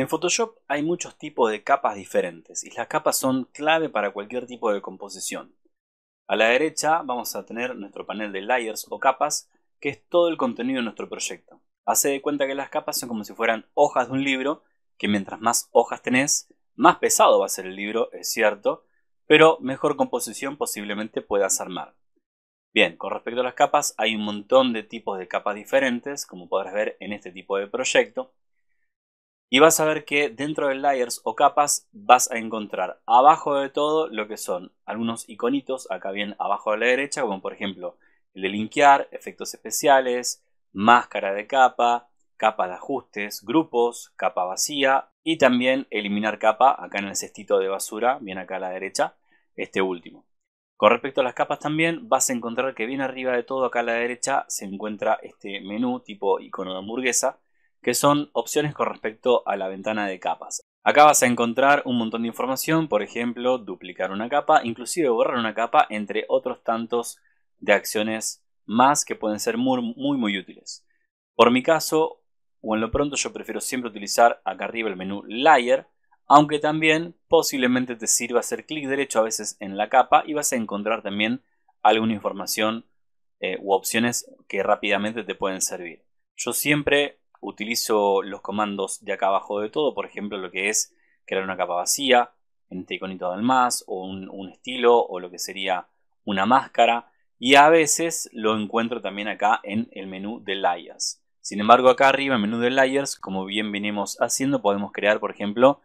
En Photoshop hay muchos tipos de capas diferentes y las capas son clave para cualquier tipo de composición. A la derecha vamos a tener nuestro panel de layers o capas, que es todo el contenido de nuestro proyecto. Hace de cuenta que las capas son como si fueran hojas de un libro, que mientras más hojas tenés, más pesado va a ser el libro, es cierto, pero mejor composición posiblemente puedas armar. Bien, con respecto a las capas, hay un montón de tipos de capas diferentes, como podrás ver en este tipo de proyecto y vas a ver que dentro de layers o capas vas a encontrar abajo de todo lo que son algunos iconitos, acá bien abajo a la derecha, como por ejemplo el de linkear, efectos especiales, máscara de capa, capa de ajustes, grupos, capa vacía y también eliminar capa acá en el cestito de basura, bien acá a la derecha, este último. Con respecto a las capas también vas a encontrar que bien arriba de todo acá a la derecha se encuentra este menú tipo icono de hamburguesa que son opciones con respecto a la ventana de capas. Acá vas a encontrar un montón de información, por ejemplo, duplicar una capa, inclusive borrar una capa, entre otros tantos de acciones más que pueden ser muy, muy, útiles. Por mi caso, o en lo pronto, yo prefiero siempre utilizar acá arriba el menú Layer, aunque también posiblemente te sirva hacer clic derecho a veces en la capa y vas a encontrar también alguna información eh, u opciones que rápidamente te pueden servir. Yo siempre utilizo los comandos de acá abajo de todo, por ejemplo lo que es crear una capa vacía en este iconito del más o un, un estilo o lo que sería una máscara y a veces lo encuentro también acá en el menú de layers. Sin embargo acá arriba en el menú de layers como bien venimos haciendo podemos crear por ejemplo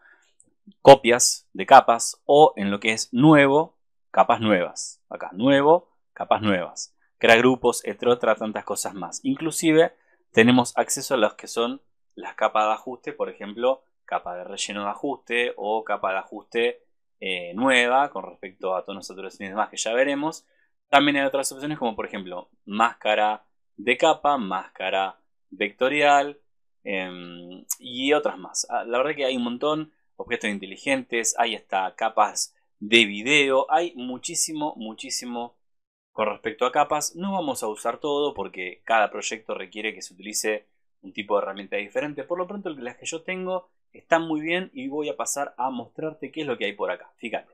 copias de capas o en lo que es nuevo capas nuevas. Acá nuevo capas nuevas. Crear grupos, entre tantas cosas más. Inclusive tenemos acceso a los que son las capas de ajuste, por ejemplo, capa de relleno de ajuste o capa de ajuste eh, nueva con respecto a tonos, saturación y demás que ya veremos. También hay otras opciones como por ejemplo máscara de capa, máscara vectorial em, y otras más. Ah, la verdad que hay un montón, objetos inteligentes, hay hasta capas de video, hay muchísimo, muchísimo con respecto a capas, no vamos a usar todo porque cada proyecto requiere que se utilice un tipo de herramienta diferente. Por lo pronto, las que yo tengo están muy bien y voy a pasar a mostrarte qué es lo que hay por acá. Fíjate.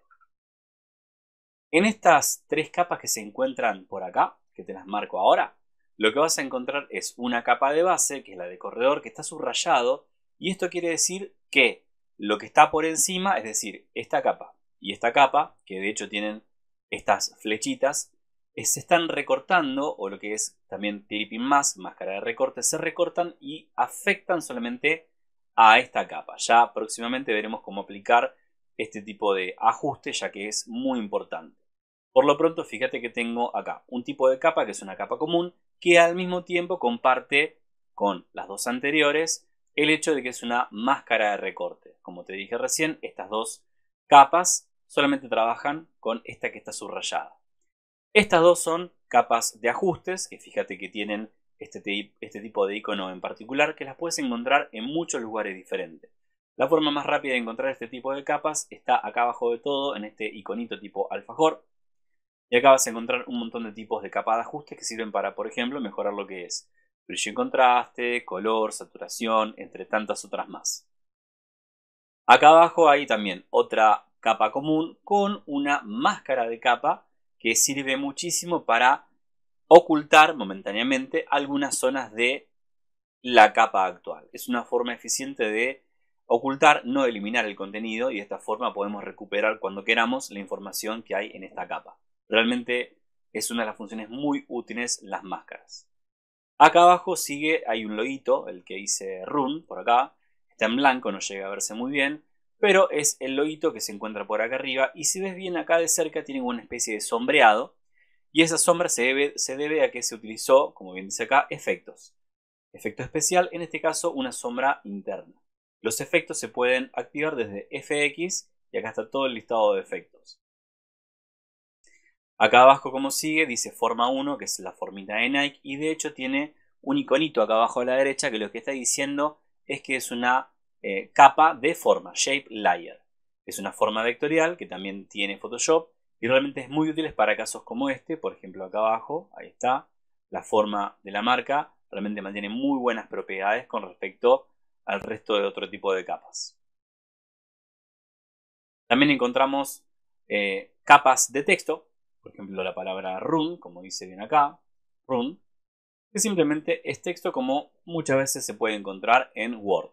En estas tres capas que se encuentran por acá, que te las marco ahora, lo que vas a encontrar es una capa de base, que es la de corredor, que está subrayado, y esto quiere decir que lo que está por encima, es decir, esta capa y esta capa, que de hecho tienen estas flechitas, eh, se están recortando, o lo que es también clipping más, máscara de recorte, se recortan y afectan solamente a esta capa. Ya próximamente veremos cómo aplicar este tipo de ajuste, ya que es muy importante. Por lo pronto, fíjate que tengo acá un tipo de capa que es una capa común, que al mismo tiempo comparte con las dos anteriores el hecho de que es una máscara de recorte. Como te dije recién, estas dos capas solamente trabajan con esta que está subrayada. Estas dos son capas de ajustes, que fíjate que tienen este, este, tipo de icono en particular, que las puedes encontrar en muchos lugares diferentes. La forma más rápida de encontrar este tipo de capas está acá abajo de todo, en este iconito tipo alfajor. Y acá vas a encontrar un montón de tipos de capas de ajustes que sirven para, por ejemplo, mejorar lo que es brillo y contraste, color, saturación, entre tantas otras más. Acá abajo hay también otra capa común con una máscara de capa que sirve muchísimo para ocultar momentáneamente algunas zonas de la capa actual. Es una forma eficiente de ocultar, no eliminar el contenido y de esta forma podemos recuperar cuando queramos la información que hay en esta capa. Realmente es una de las funciones muy útiles las máscaras. Acá abajo sigue, hay un loguito, el que dice run, por acá, está en blanco, no llega a verse muy bien pero es el logito que se encuentra por acá arriba y si ves bien acá de cerca tiene una especie de sombreado y esa sombra se debe, se debe a que se utilizó, como bien dice acá, efectos. Efecto especial, en este caso una sombra interna. Los efectos se pueden activar desde FX y acá está todo el listado de efectos. Acá abajo como sigue dice forma 1 que es la formita de Nike y de hecho tiene un iconito acá abajo a la derecha que lo que está diciendo es que es una eh, capa de forma, shape layer. Es una forma vectorial que también tiene Photoshop y realmente es muy útil para casos como este, por ejemplo acá abajo, ahí está, la forma de la marca realmente mantiene muy buenas propiedades con respecto al resto de otro tipo de capas. También encontramos eh, capas de texto, por ejemplo la palabra run, como dice bien acá, run, que simplemente es texto como muchas veces se puede encontrar en Word.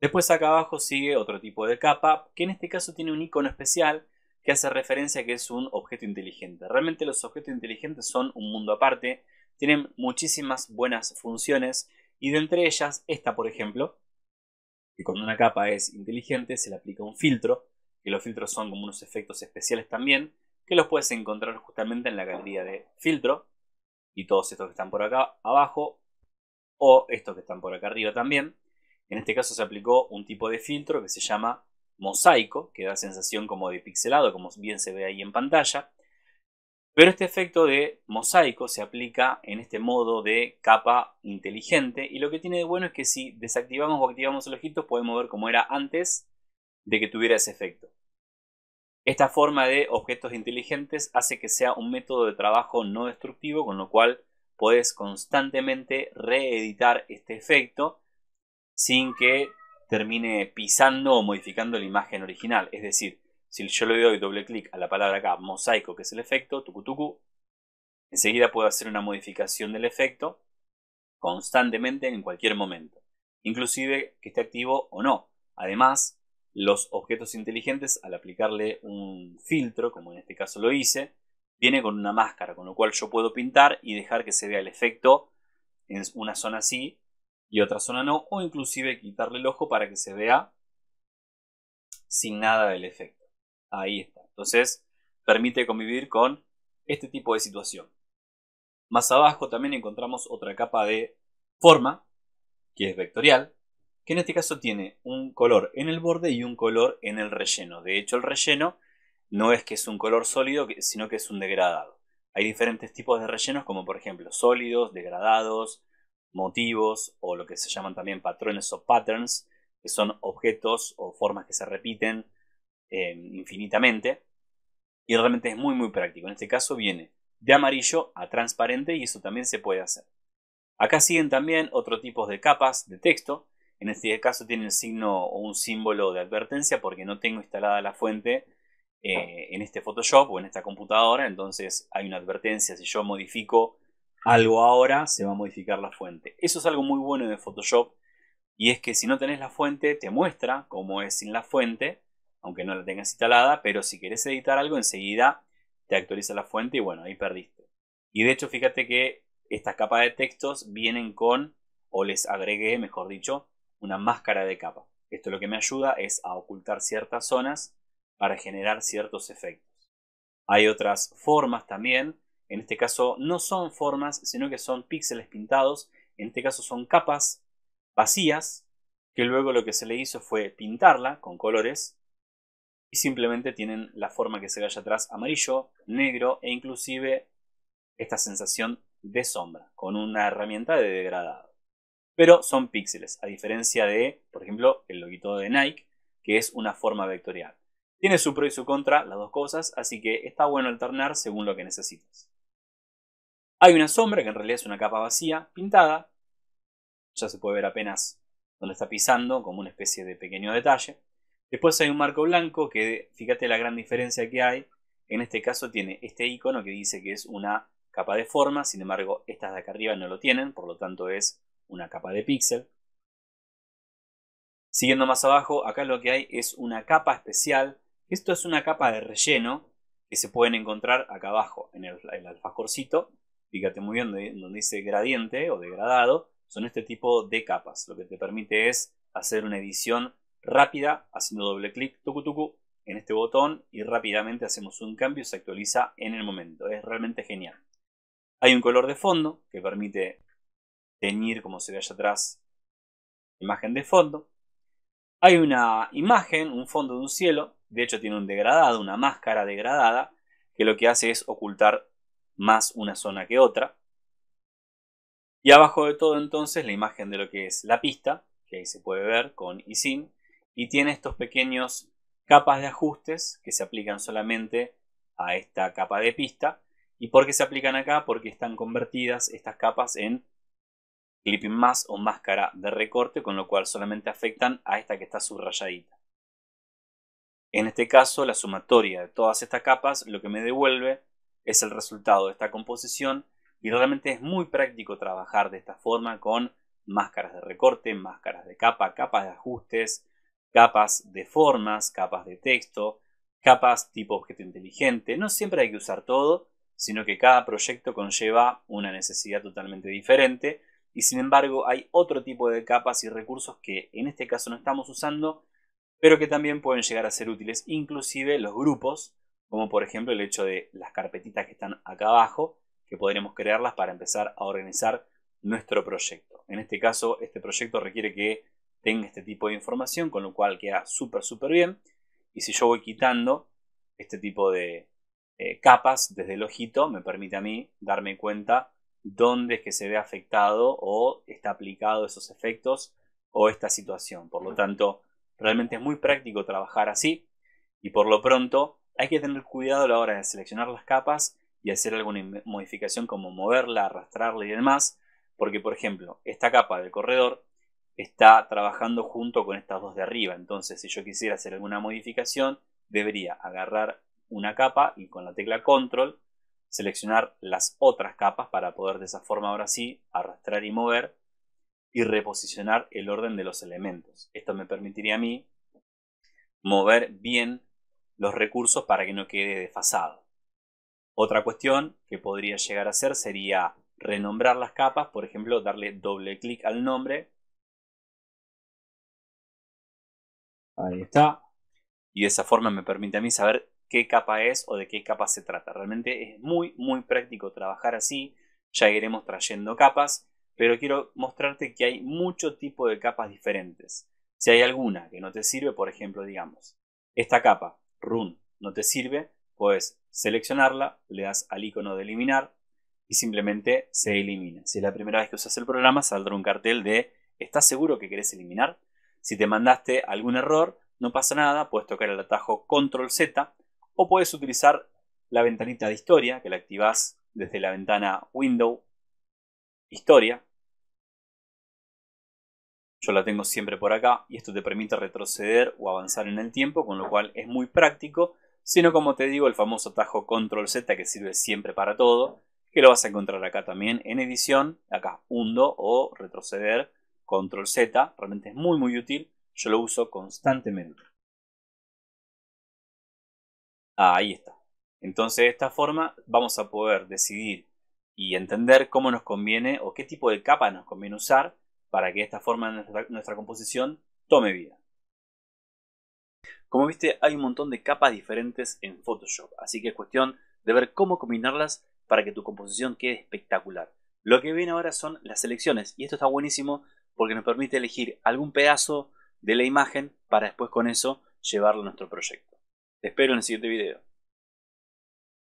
Después acá abajo sigue otro tipo de capa, que en este caso tiene un icono especial que hace referencia a que es un objeto inteligente. Realmente los objetos inteligentes son un mundo aparte, tienen muchísimas buenas funciones y de entre ellas esta, por ejemplo, que cuando una capa es inteligente se le aplica un filtro, que los filtros son como unos efectos especiales también, que los puedes encontrar justamente en la galería de filtro y todos estos que están por acá abajo o estos que están por acá arriba también. En este caso se aplicó un tipo de filtro que se llama mosaico, que da sensación como de pixelado, como bien se ve ahí en pantalla. Pero este efecto de mosaico se aplica en este modo de capa inteligente y lo que tiene de bueno es que si desactivamos o activamos el ojito podemos ver cómo era antes de que tuviera ese efecto. Esta forma de objetos inteligentes hace que sea un método de trabajo no destructivo, con lo cual podés constantemente reeditar este efecto sin que termine pisando o modificando la imagen original. Es decir, si yo le doy doble clic a la palabra acá, mosaico, que es el efecto, tucu. enseguida puedo hacer una modificación del efecto constantemente en cualquier momento, inclusive que esté activo o no. Además, los objetos inteligentes al aplicarle un filtro, como en este caso lo hice, viene con una máscara, con lo cual yo puedo pintar y dejar que se vea el efecto en una zona así y otra zona no, o inclusive quitarle el ojo para que se vea sin nada del efecto. Ahí está. Entonces, permite convivir con este tipo de situación. Más abajo también encontramos otra capa de forma, que es vectorial, que en este caso tiene un color en el borde y un color en el relleno. De hecho, el relleno no es que es un color sólido, sino que es un degradado. Hay diferentes tipos de rellenos, como por ejemplo sólidos, degradados, motivos o lo que se llaman también patrones o patterns, que son objetos o formas que se repiten em, infinitamente. Y realmente es muy muy práctico. En este caso viene de amarillo a transparente y eso también se puede hacer. Acá siguen también otro tipo de capas de texto. En este caso tiene el signo o un símbolo de advertencia porque no tengo instalada la fuente eh, ah. en este Photoshop o en esta computadora. Entonces hay una advertencia si yo modifico algo ahora, se va a modificar la fuente. Eso es algo muy bueno de Photoshop y es que si no tenés la fuente te muestra cómo es sin la fuente, aunque no la tengas instalada, pero si querés editar algo enseguida te actualiza la fuente y bueno, ahí perdiste. Y de hecho fíjate que estas capas de textos vienen con, o les agregué, mejor dicho, una máscara de capa. Esto lo que me ayuda es a ocultar ciertas zonas para generar ciertos efectos. Hay otras formas también en este caso no son formas, sino que son píxeles pintados. En este caso son capas vacías, que luego lo que se le hizo fue pintarla con colores. Y simplemente tienen la forma que se ve allá atrás, amarillo, negro e inclusive esta sensación de sombra, con una herramienta de degradado. Pero son píxeles, a diferencia de, por ejemplo, el loguito de Nike, que es una forma vectorial. Tiene su pro y su contra, las dos cosas, así que está bueno alternar según lo que necesites. Hay una sombra, que en realidad es una capa vacía, pintada. Ya se puede ver apenas donde está pisando, como una especie de pequeño detalle. Después hay un marco blanco, que fíjate la gran diferencia que hay. En este caso tiene este icono que dice que es una capa de forma, sin embargo estas de acá arriba no lo tienen, por lo tanto es una capa de píxel. Siguiendo más abajo, acá lo que hay es una capa especial. Esto es una capa de relleno que se pueden encontrar acá abajo en el, el alfajorcito fíjate muy bien donde, dice gradiente o degradado, son este tipo de capas. Lo que te permite es hacer una edición rápida haciendo doble clic tucu, tucu, en este botón y rápidamente hacemos un cambio y se actualiza en el momento. Es realmente genial. Hay un color de fondo que permite teñir, como se ve allá atrás, imagen de fondo. Hay una imagen, un fondo de un cielo, de hecho tiene un degradado, una máscara degradada, que lo que hace es ocultar más una zona que otra. Y abajo de todo entonces la imagen de lo que es la pista, que ahí se puede ver con y sin, y tiene estos pequeños capas de ajustes que se aplican solamente a esta capa de pista. ¿Y por qué se aplican acá? Porque están convertidas estas capas en clipping más o máscara de recorte, con lo cual solamente afectan a esta que está subrayadita. En este caso, la sumatoria de todas estas capas lo que me devuelve es el resultado de esta composición y realmente es muy práctico trabajar de esta forma con máscaras de recorte, máscaras de capa, capas de ajustes, capas de formas, capas de texto, capas tipo objeto inteligente. No siempre hay que usar todo, sino que cada proyecto conlleva una necesidad totalmente diferente y sin embargo hay otro tipo de capas y recursos que en este caso no estamos usando, pero que también pueden llegar a ser útiles, inclusive los grupos como por ejemplo el hecho de las carpetitas que están acá abajo, que podríamos crearlas para empezar a organizar nuestro proyecto. En este caso, este proyecto requiere que tenga este tipo de información, con lo cual queda súper, súper bien. Y si yo voy quitando este tipo de eh, capas desde el ojito, me permite a mí darme cuenta dónde es que se ve afectado o está aplicado esos efectos o esta situación. Por lo tanto, realmente es muy práctico trabajar así y por lo pronto hay que tener cuidado a la hora de seleccionar las capas y hacer alguna modificación como moverla, arrastrarla y demás, porque por ejemplo, esta capa del corredor está trabajando junto con estas dos de arriba, entonces si yo quisiera hacer alguna modificación, debería agarrar una capa y con la tecla control seleccionar las otras capas para poder de esa forma ahora sí arrastrar y mover y reposicionar el orden de los elementos. Esto me permitiría a mí mover bien los recursos para que no quede desfasado. Otra cuestión que podría llegar a ser sería renombrar las capas, por ejemplo, darle doble clic al nombre. Ahí está. Y de esa forma me permite a mí saber qué capa es o de qué capa se trata. Realmente es muy, muy práctico trabajar así. Ya iremos trayendo capas, pero quiero mostrarte que hay mucho tipo de capas diferentes. Si hay alguna que no te sirve, por ejemplo, digamos, esta capa run no te sirve, puedes seleccionarla, le das al icono de eliminar y simplemente se elimina. Si es la primera vez que usas el programa, saldrá un cartel de ¿estás seguro que querés eliminar? Si te mandaste algún error, no pasa nada, puedes tocar el atajo control Z o puedes utilizar la ventanita de historia que la activas desde la ventana Window Historia yo la tengo siempre por acá y esto te permite retroceder o avanzar en el tiempo, con lo cual es muy práctico, sino como te digo el famoso tajo control Z que sirve siempre para todo, que lo vas a encontrar acá también en edición, acá undo o retroceder, control Z, realmente es muy muy útil, yo lo uso constantemente. Ah, ahí está. Entonces de esta forma vamos a poder decidir y entender cómo nos conviene o qué tipo de capa nos conviene usar para que esta forma de nuestra composición tome vida. Como viste hay un montón de capas diferentes en Photoshop, así que es cuestión de ver cómo combinarlas para que tu composición quede espectacular. Lo que viene ahora son las selecciones y esto está buenísimo porque nos permite elegir algún pedazo de la imagen para después con eso llevarlo a nuestro proyecto. Te espero en el siguiente video.